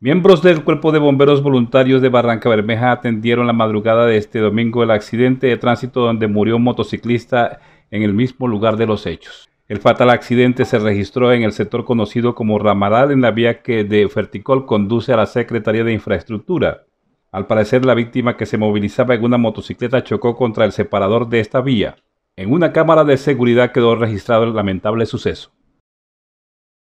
Miembros del Cuerpo de Bomberos Voluntarios de Barranca Bermeja atendieron la madrugada de este domingo el accidente de tránsito donde murió un motociclista en el mismo lugar de los hechos. El fatal accidente se registró en el sector conocido como Ramaral en la vía que de Ferticol conduce a la Secretaría de Infraestructura. Al parecer la víctima que se movilizaba en una motocicleta chocó contra el separador de esta vía. En una cámara de seguridad quedó registrado el lamentable suceso.